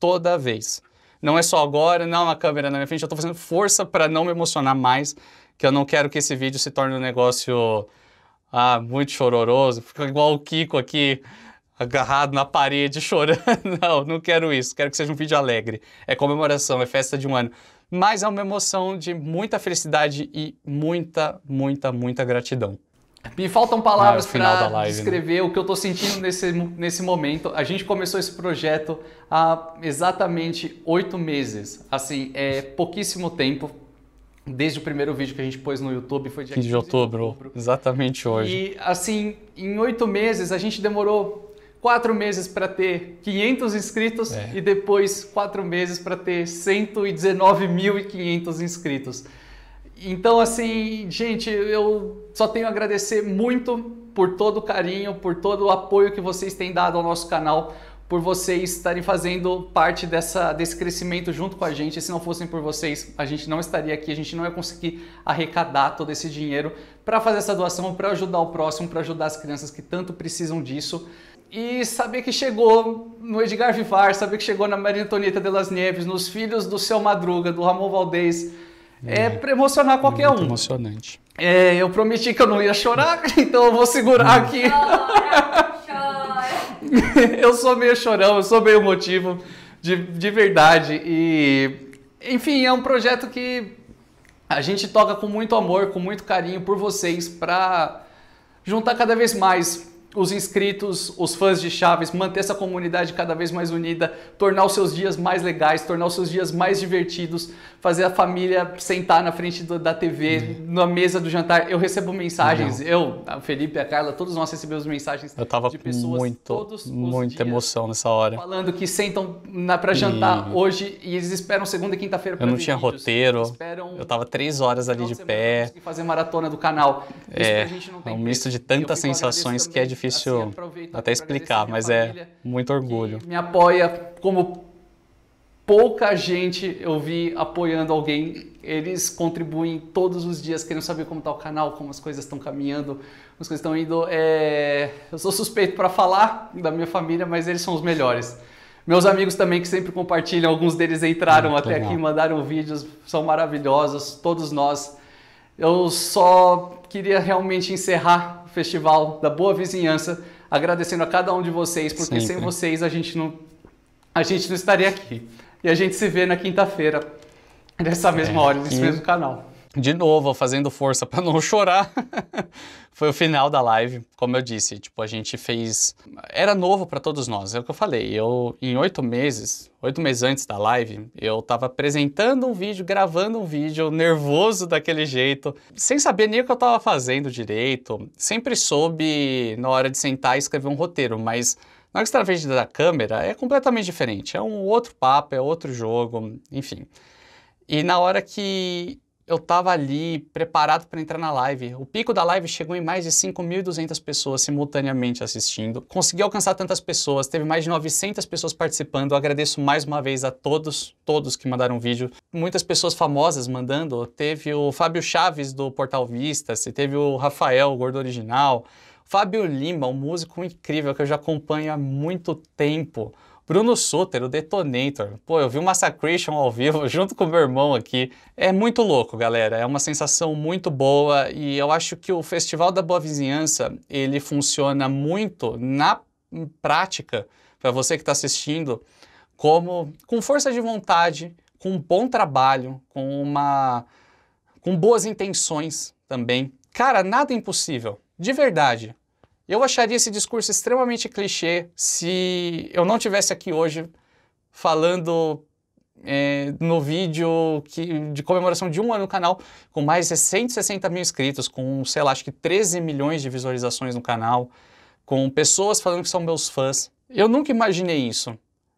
Toda vez. Não é só agora, não é a câmera na minha frente, eu estou fazendo força para não me emocionar mais que eu não quero que esse vídeo se torne um negócio ah, muito chororoso, fica igual o Kiko aqui agarrado na parede chorando. Não, não quero isso. Quero que seja um vídeo alegre. É comemoração, é festa de um ano. Mas é uma emoção de muita felicidade e muita, muita, muita gratidão. Me faltam palavras é para né? descrever né? o que eu estou sentindo nesse, nesse momento. A gente começou esse projeto há exatamente oito meses. Assim, é pouquíssimo tempo desde o primeiro vídeo que a gente pôs no YouTube, foi dia 15 de outubro, outubro. exatamente hoje. E assim, em oito meses a gente demorou quatro meses para ter 500 inscritos é. e depois quatro meses para ter 119.500 inscritos. Então, assim, gente, eu só tenho a agradecer muito por todo o carinho, por todo o apoio que vocês têm dado ao nosso canal por vocês estarem fazendo parte dessa, desse crescimento junto com a gente. Se não fossem por vocês, a gente não estaria aqui, a gente não ia conseguir arrecadar todo esse dinheiro para fazer essa doação, para ajudar o próximo, para ajudar as crianças que tanto precisam disso. E saber que chegou no Edgar Vivar, saber que chegou na Maria Antonieta de las Nieves, nos filhos do seu Madruga, do Ramon Valdez, é, é para emocionar qualquer é um. Emocionante. É, eu prometi que eu não ia chorar, então eu vou segurar aqui. É. eu sou meio chorão, eu sou meio motivo, de, de verdade. E, enfim, é um projeto que a gente toca com muito amor, com muito carinho por vocês, para juntar cada vez mais os inscritos, os fãs de Chaves, manter essa comunidade cada vez mais unida, tornar os seus dias mais legais, tornar os seus dias mais divertidos, fazer a família sentar na frente do, da TV, uhum. na mesa do jantar. Eu recebo mensagens, eu, a Felipe, a Carla, todos nós recebemos mensagens eu tava de pessoas muito, todos muita emoção nessa hora. Falando que sentam para jantar hoje e eles esperam segunda e quinta-feira para Eu não tinha vídeos, roteiro. Esperam... Eu tava três horas ali de, pé. Fazer maratona do canal. Isso é, gente não é tem é um misto de tantas sensações que é difícil difícil assim, até explicar, mas é muito orgulho. Me apoia como pouca gente eu vi apoiando alguém. Eles contribuem todos os dias, querendo saber como está o canal, como as coisas estão caminhando, como as coisas estão indo. É... Eu sou suspeito para falar da minha família, mas eles são os melhores. Meus amigos também que sempre compartilham, alguns deles entraram até legal. aqui, mandaram vídeos, são maravilhosos, todos nós. Eu só queria realmente encerrar festival da boa vizinhança, agradecendo a cada um de vocês, porque Sempre. sem vocês a gente não a gente não estaria aqui. E a gente se vê na quinta-feira, nessa mesma é, hora, nesse mesmo canal de novo, fazendo força para não chorar, foi o final da live. Como eu disse, tipo, a gente fez. Era novo para todos nós, é o que eu falei. Eu, em oito meses, oito meses antes da live, eu estava apresentando um vídeo, gravando um vídeo, nervoso daquele jeito, sem saber nem o que eu estava fazendo direito. Sempre soube, na hora de sentar, escrever um roteiro, mas na hora que está frente da câmera, é completamente diferente. É um outro papo, é outro jogo, enfim. E na hora que eu estava ali preparado para entrar na live. O pico da live chegou em mais de 5.200 pessoas simultaneamente assistindo. Consegui alcançar tantas pessoas, teve mais de 900 pessoas participando. Eu agradeço mais uma vez a todos, todos que mandaram vídeo. Muitas pessoas famosas mandando. Teve o Fábio Chaves do Portal Vistas, teve o Rafael, o Gordo Original, Fábio Lima, um músico incrível que eu já acompanho há muito tempo. Bruno Suter, o Detonator. Pô, eu vi o Massacration ao vivo junto com meu irmão aqui. É muito louco, galera. É uma sensação muito boa e eu acho que o Festival da Boa Vizinhança, ele funciona muito na prática para você que está assistindo, como com força de vontade, com um bom trabalho, com uma com boas intenções também. Cara, nada é impossível, de verdade. Eu acharia esse discurso extremamente clichê se eu não tivesse aqui hoje falando é, no vídeo que, de comemoração de um ano no canal, com mais de 160 mil inscritos, com, sei lá, acho que 13 milhões de visualizações no canal, com pessoas falando que são meus fãs. Eu nunca imaginei isso.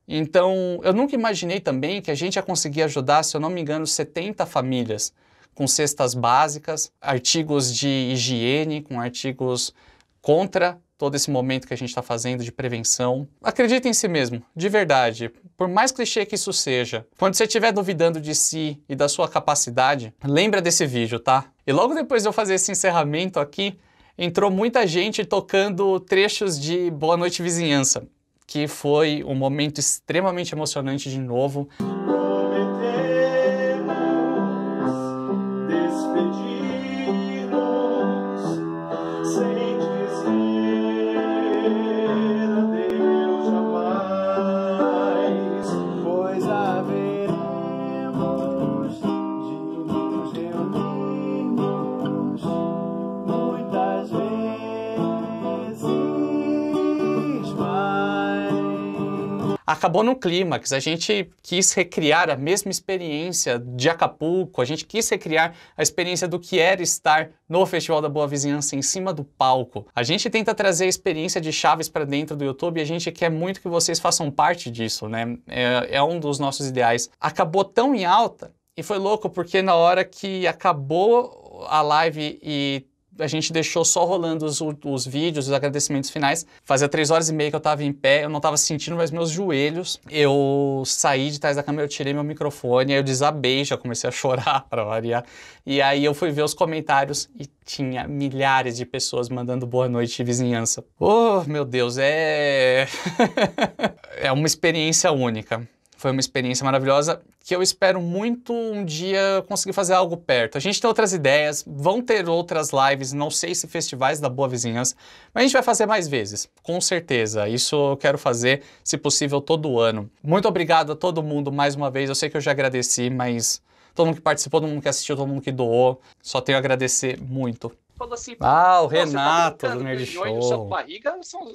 Então, eu nunca imaginei também que a gente ia conseguir ajudar, se eu não me engano, 70 famílias com cestas básicas, artigos de higiene, com artigos contra todo esse momento que a gente está fazendo de prevenção. Acredita em si mesmo, de verdade. Por mais clichê que isso seja, quando você estiver duvidando de si e da sua capacidade, lembra desse vídeo, tá? E logo depois de eu fazer esse encerramento aqui, entrou muita gente tocando trechos de Boa Noite Vizinhança, que foi um momento extremamente emocionante de novo. acabou no clímax. A gente quis recriar a mesma experiência de Acapulco, a gente quis recriar a experiência do que era estar no Festival da Boa Vizinhança, em cima do palco. A gente tenta trazer a experiência de Chaves para dentro do YouTube e a gente quer muito que vocês façam parte disso, né? É, é um dos nossos ideais. Acabou tão em alta e foi louco porque na hora que acabou a live e a gente deixou só rolando os, os vídeos, os agradecimentos finais. Fazia três horas e meia que eu estava em pé, eu não estava sentindo mais meus joelhos. Eu saí de trás da câmera, eu tirei meu microfone, aí eu desabei, já comecei a chorar para variar. E aí eu fui ver os comentários e tinha milhares de pessoas mandando boa noite e vizinhança. Oh, meu Deus, é. é uma experiência única foi uma experiência maravilhosa que eu espero muito um dia conseguir fazer algo perto. A gente tem outras ideias, vão ter outras lives, não sei se festivais da Boa Vizinhança, mas a gente vai fazer mais vezes, com certeza. Isso eu quero fazer, se possível, todo ano. Muito obrigado a todo mundo mais uma vez. Eu sei que eu já agradeci, mas todo mundo que participou, todo mundo que assistiu, todo mundo que doou, só tenho a agradecer muito. Assim, ah, o tá Renato do Nerd Show.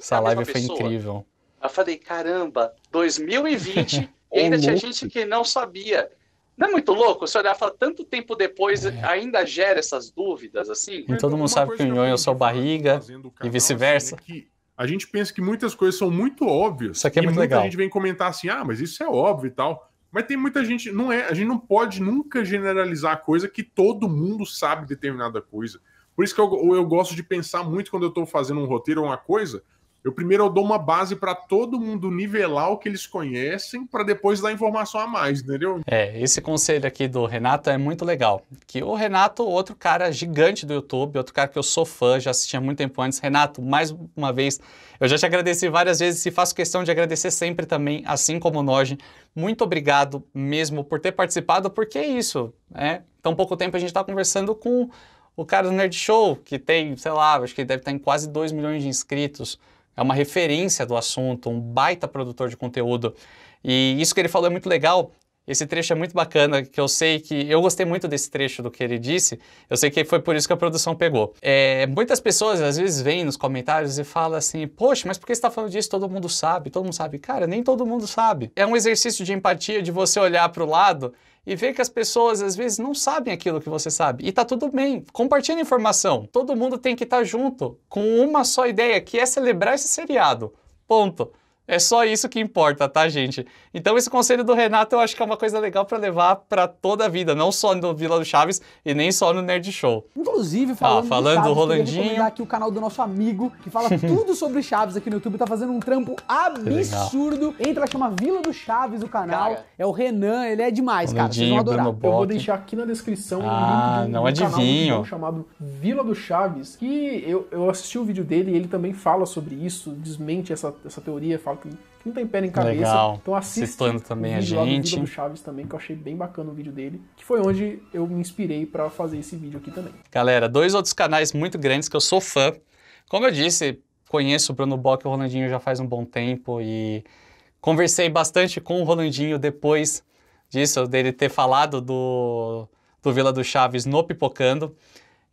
Essa é live foi incrível. Eu falei, caramba, 2020 e ainda tinha louco. gente que não sabia. Não é muito louco? Você olhar e falar, tanto tempo depois é. ainda gera essas dúvidas, assim? E então todo mundo sabe que o nhonho é só barriga e vice-versa. Assim, é a gente pensa que muitas coisas são muito óbvias. Isso aqui é muito muita legal. gente vem comentar assim, ah, mas isso é óbvio e tal. Mas tem muita gente, não é, a gente não pode nunca generalizar a coisa que todo mundo sabe determinada coisa. Por isso que eu, eu gosto de pensar muito quando eu estou fazendo um roteiro ou uma coisa, eu primeiro eu dou uma base para todo mundo nivelar o que eles conhecem, para depois dar informação a mais, entendeu? É, esse conselho aqui do Renato é muito legal. Que o Renato, outro cara gigante do YouTube, outro cara que eu sou fã, já assistia muito tempo antes. Renato, mais uma vez, eu já te agradeci várias vezes e faço questão de agradecer sempre também, assim como o Noge. Muito obrigado mesmo por ter participado, porque é isso, né? Tão pouco tempo a gente está conversando com o cara do Nerd Show, que tem, sei lá, acho que deve estar em quase 2 milhões de inscritos é uma referência do assunto, um baita produtor de conteúdo. E isso que ele falou é muito legal. Esse trecho é muito bacana, que eu sei que. Eu gostei muito desse trecho do que ele disse. Eu sei que foi por isso que a produção pegou. É, muitas pessoas às vezes vêm nos comentários e falam assim: Poxa, mas por que você está falando disso? Todo mundo sabe, todo mundo sabe. Cara, nem todo mundo sabe. É um exercício de empatia de você olhar para o lado e ver que as pessoas às vezes não sabem aquilo que você sabe. E tá tudo bem. Compartilha informação. Todo mundo tem que estar tá junto com uma só ideia, que é celebrar esse seriado. Ponto. É só isso que importa, tá, gente? Então esse conselho do Renato eu acho que é uma coisa legal para levar para toda a vida, não só no Vila do Chaves e nem só no Nerd Show. Inclusive, falando, ah, falando Chaves, do Rolandinho, aqui o canal do nosso amigo que fala tudo sobre Chaves aqui no YouTube, tá fazendo um trampo absurdo. Entra lá, chama Vila do Chaves o canal. Cara, é o Renan, ele é demais, cara. Vocês vão adorar. Eu vou deixar aqui na descrição ah, um link é do, um canal chamado Vila do Chaves, que eu, eu assisti o vídeo dele e ele também fala sobre isso, desmente essa, essa teoria, fala que não tem pé nem cabeça. Legal. Então assista também a gente. do Chaves também, que eu achei bem bacana o vídeo dele, que foi onde eu me inspirei para fazer esse vídeo aqui também. Galera, dois outros canais muito grandes que eu sou fã. Como eu disse, conheço o Bruno Bock e o Rolandinho já faz um bom tempo e conversei bastante com o Rolandinho depois disso, dele ter falado do, do Vila do Chaves no Pipocando.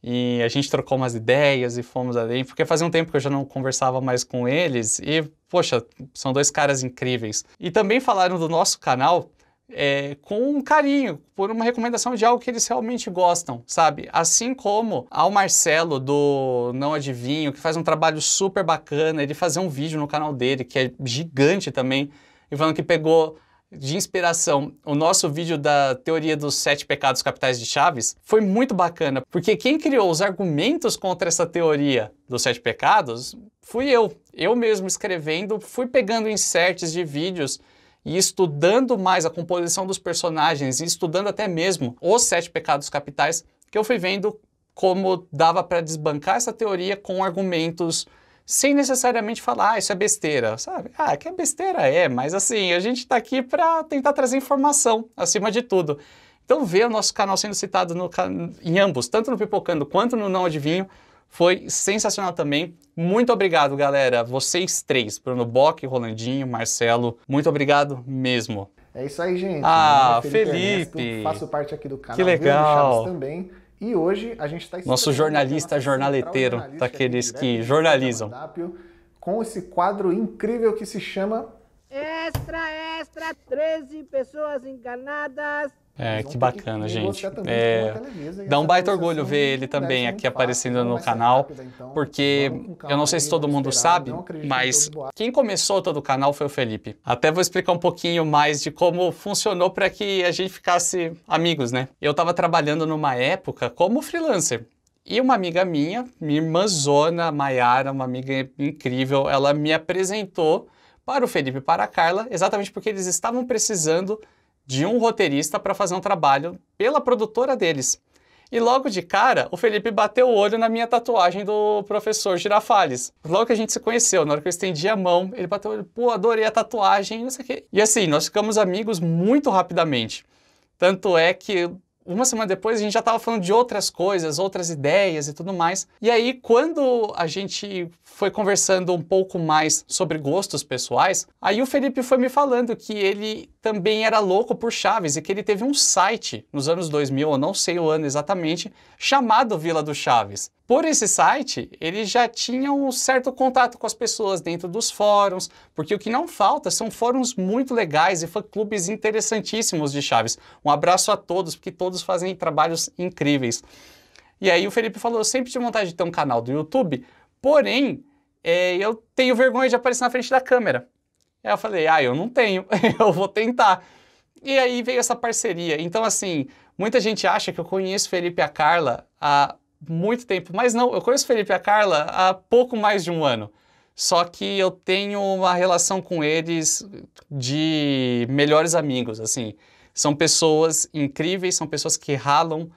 E a gente trocou umas ideias e fomos além, porque fazia um tempo que eu já não conversava mais com eles. E, poxa, são dois caras incríveis. E também falaram do nosso canal, é, com um carinho, por uma recomendação de algo que eles realmente gostam, sabe? Assim como ao Marcelo do Não Adivinho, que faz um trabalho super bacana, ele fazer um vídeo no canal dele, que é gigante também, e falando que pegou de inspiração o nosso vídeo da teoria dos sete pecados capitais de Chaves foi muito bacana, porque quem criou os argumentos contra essa teoria dos sete pecados fui eu. Eu mesmo escrevendo, fui pegando inserts de vídeos e estudando mais a composição dos personagens e estudando até mesmo os sete pecados capitais, que eu fui vendo como dava para desbancar essa teoria com argumentos sem necessariamente falar, ah, isso é besteira, sabe? Ah, que é besteira é, mas assim, a gente está aqui para tentar trazer informação, acima de tudo. Então, ver o nosso canal sendo citado no, em ambos, tanto no Pipocando quanto no Não Adivinho, foi sensacional também. Muito obrigado, galera. Vocês três, Bruno Bock, Rolandinho, Marcelo, muito obrigado mesmo. É isso aí, gente. Ah, é Felipe. Felipe. Ernesto, faço parte aqui do canal. Que legal. Viu? também. E hoje a gente está... Nosso jornalista jornaleteiro, daqueles tá que jornalizam. Com esse quadro incrível que se chama... Extra, extra, 13 pessoas enganadas... É, que bacana, que gente. É, dá um baita orgulho ver ele também aqui aparecendo né? no canal, rápida, então, porque eu não sei se todo mundo esperar, sabe, mas quem começou todo o canal foi o Felipe. Até vou explicar um pouquinho mais de como funcionou para que a gente ficasse amigos, né? Eu estava trabalhando numa época como freelancer. E uma amiga minha, minha irmãzona Maiara, uma amiga incrível, ela me apresentou para o Felipe e para a Carla, exatamente porque eles estavam precisando de um roteirista para fazer um trabalho pela produtora deles. E logo de cara, o Felipe bateu o olho na minha tatuagem do professor Girafales. Logo que a gente se conheceu, na hora que eu estendi a mão, ele bateu o olho, pô, adorei a tatuagem, não sei o quê. E assim, nós ficamos amigos muito rapidamente. Tanto é que uma semana depois a gente já estava falando de outras coisas, outras ideias e tudo mais. E aí, quando a gente foi conversando um pouco mais sobre gostos pessoais, aí o Felipe foi me falando que ele também era louco por Chaves e que ele teve um site nos anos 2000, eu não sei o ano exatamente, chamado Vila do Chaves. Por esse site, ele já tinha um certo contato com as pessoas dentro dos fóruns, porque o que não falta são fóruns muito legais e fã-clubes interessantíssimos de Chaves. Um abraço a todos, porque todos fazem trabalhos incríveis. E aí o Felipe falou, eu sempre tive vontade de ter um canal do YouTube, porém, é, eu tenho vergonha de aparecer na frente da câmera. Aí eu falei, ah, eu não tenho, eu vou tentar. E aí veio essa parceria. Então, assim, muita gente acha que eu conheço Felipe e a Carla há muito tempo, mas não, eu conheço Felipe e a Carla há pouco mais de um ano. Só que eu tenho uma relação com eles de melhores amigos, assim. São pessoas incríveis, são pessoas que ralam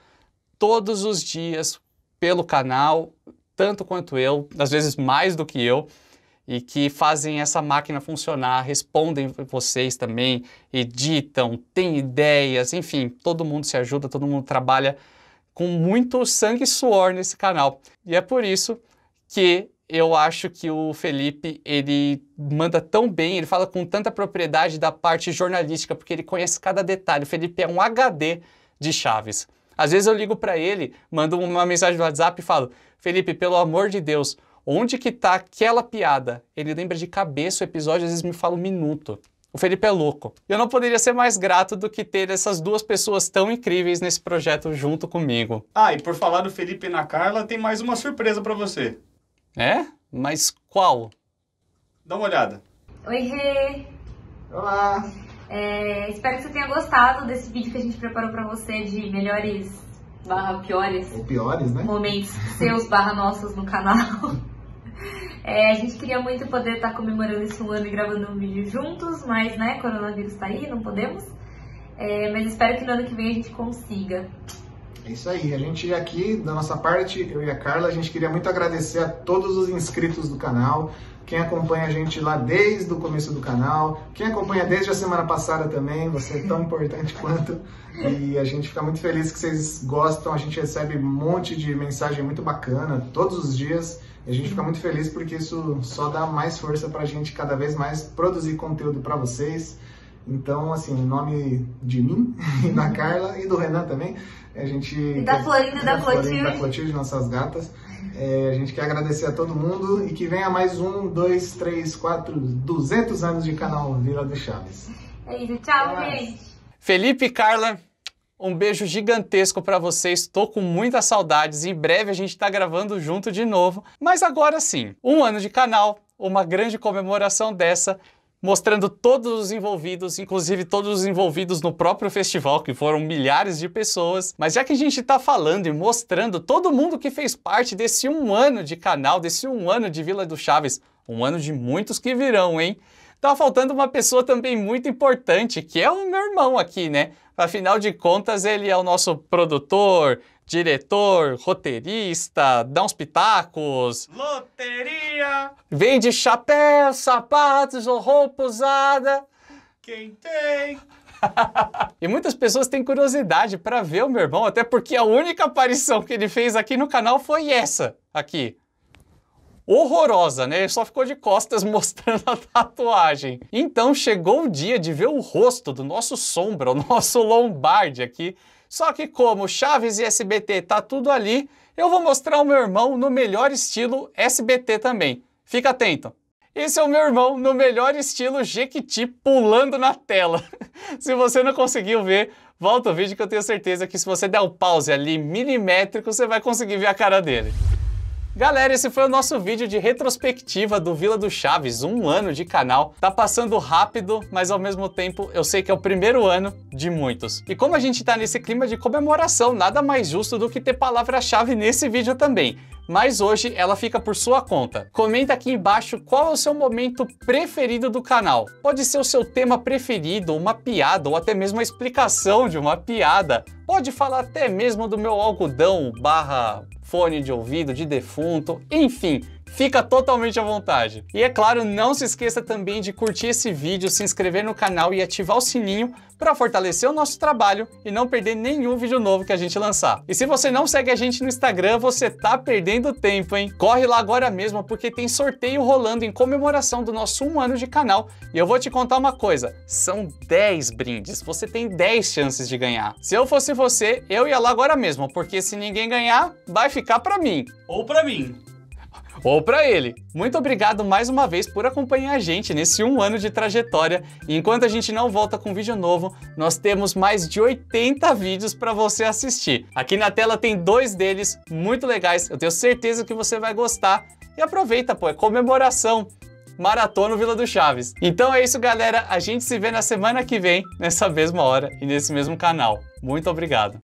todos os dias pelo canal, tanto quanto eu, às vezes mais do que eu e que fazem essa máquina funcionar, respondem vocês também, editam, têm ideias, enfim, todo mundo se ajuda, todo mundo trabalha com muito sangue e suor nesse canal. E é por isso que eu acho que o Felipe, ele manda tão bem, ele fala com tanta propriedade da parte jornalística, porque ele conhece cada detalhe. O Felipe é um HD de Chaves. Às vezes eu ligo para ele, mando uma mensagem no WhatsApp e falo: "Felipe, pelo amor de Deus, onde que tá aquela piada. Ele lembra de cabeça o episódio, às vezes me fala um minuto. O Felipe é louco. Eu não poderia ser mais grato do que ter essas duas pessoas tão incríveis nesse projeto junto comigo. Ah, e por falar do Felipe e na Carla, tem mais uma surpresa para você. É? Mas qual? Dá uma olhada. Oi, Rê! Olá! É, espero que você tenha gostado desse vídeo que a gente preparou para você de melhores barra piores. Ou piores, né? Momentos seus barra nossos no canal. É, a gente queria muito poder estar tá comemorando esse um ano e gravando um vídeo juntos, mas, né, coronavírus tá aí, não podemos. É, mas espero que no ano que vem a gente consiga. É isso aí. A gente aqui, da nossa parte, eu e a Carla, a gente queria muito agradecer a todos os inscritos do canal, quem acompanha a gente lá desde o começo do canal, quem acompanha desde a semana passada também, você é tão importante quanto. E a gente fica muito feliz que vocês gostam, a gente recebe um monte de mensagem muito bacana todos os dias. E a gente fica muito feliz porque isso só dá mais força para a gente cada vez mais produzir conteúdo para vocês. Então, assim, em nome de mim, e da Carla e do Renan também, a gente. E da Florinda, da, da Clotilde. Da Clotilde, nossas gatas. É, a gente quer agradecer a todo mundo e que venha mais um, dois, três, quatro, duzentos anos de canal Vila do Chaves. É isso, tchau, gente. Felipe e Carla, um beijo gigantesco para vocês. Tô com muitas saudades e em breve a gente tá gravando junto de novo. Mas agora sim, um ano de canal, uma grande comemoração dessa mostrando todos os envolvidos, inclusive todos os envolvidos no próprio festival, que foram milhares de pessoas. Mas já que a gente está falando e mostrando todo mundo que fez parte desse um ano de canal, desse um ano de Vila do Chaves, um ano de muitos que virão, hein? Tava tá faltando uma pessoa também muito importante, que é o meu irmão aqui, né? Afinal de contas, ele é o nosso produtor, diretor, roteirista, dá uns pitacos. Loteria! Vende chapéu, sapatos ou roupa usada. Quem tem? e muitas pessoas têm curiosidade para ver o meu irmão, até porque a única aparição que ele fez aqui no canal foi essa, aqui horrorosa, né? Ele só ficou de costas mostrando a tatuagem. Então chegou o dia de ver o rosto do nosso sombra, o nosso Lombardi aqui. Só que como Chaves e SBT tá tudo ali, eu vou mostrar o meu irmão no melhor estilo SBT também. Fica atento. Esse é o meu irmão no melhor estilo Jequiti pulando na tela. se você não conseguiu ver, volta o vídeo que eu tenho certeza que se você der o um pause ali milimétrico, você vai conseguir ver a cara dele. Galera, esse foi o nosso vídeo de retrospectiva do Vila do Chaves, um ano de canal. Tá passando rápido, mas ao mesmo tempo eu sei que é o primeiro ano de muitos. E como a gente tá nesse clima de comemoração, nada mais justo do que ter palavra-chave nesse vídeo também. Mas hoje ela fica por sua conta. Comenta aqui embaixo qual é o seu momento preferido do canal. Pode ser o seu tema preferido, uma piada ou até mesmo a explicação de uma piada. Pode falar até mesmo do meu algodão barra fone de ouvido, de defunto, enfim, fica totalmente à vontade. E é claro, não se esqueça também de curtir esse vídeo, se inscrever no canal e ativar o sininho para fortalecer o nosso trabalho e não perder nenhum vídeo novo que a gente lançar. E se você não segue a gente no Instagram, você tá perdendo tempo, hein? Corre lá agora mesmo porque tem sorteio rolando em comemoração do nosso um ano de canal e eu vou te contar uma coisa, são 10 brindes, você tem 10 chances de ganhar. Se eu fosse você, eu ia lá agora mesmo, porque se ninguém ganhar, vai ficar para mim. Ou para mim ou para ele. Muito obrigado mais uma vez por acompanhar a gente nesse um ano de trajetória. E enquanto a gente não volta com vídeo novo, nós temos mais de 80 vídeos para você assistir. Aqui na tela tem dois deles, muito legais. Eu tenho certeza que você vai gostar. E aproveita, pô, é comemoração. Maratona Vila do Chaves. Então é isso, galera. A gente se vê na semana que vem, nessa mesma hora e nesse mesmo canal. Muito obrigado.